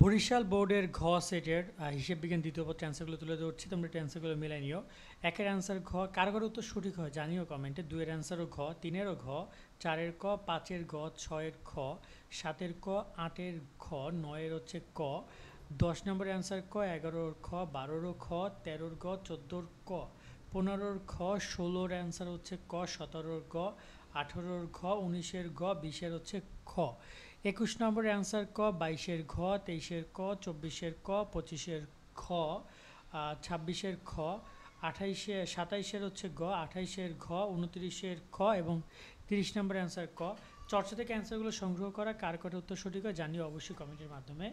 বরিশাল বোর্ডের ঘ সেটের হিসেব বিজ্ঞান দ্বিতীয় পত্রে অ্যান্সারগুলো তুলে ধরছি তোমরা অ্যান্সারগুলো মিলাই নিও একের অ্যান্সার ঘ কার কার উত্তর সঠিক হয় জানিও কমেন্টে দুয়ের অ্যান্সারও ঘ তিনেরও ঘ চারের ক পাঁচের ঘ ছয়ের খ সাতের ক আটের ঘ নয়ের হচ্ছে ক দশ নম্বরের অ্যান্সার ক এগারোর খ বারোরও খ তেরোর গ চোদ্দোর ক পনেরোর খ ষোলোর অ্যান্সার হচ্ছে ক সতেরোর গ আঠেরোর ঘ উনিশের ঘ বিশের হচ্ছে খ একুশ নম্বরের অ্যান্সার ক বাইশের ঘ তেইশের ক চব্বিশের ক পঁচিশের খ ছাব্বিশের খ আঠাইশে সাতাইশের হচ্ছে গ আঠাইশের ঘ উনত্রিশের খ এবং তিরিশ নম্বরের অ্যান্সার ক চর্চা থেকে অ্যান্সারগুলো সংগ্রহ করা কার কটা উত্তর সঠিক হয় জানিও অবশ্যই কমেন্টের মাধ্যমে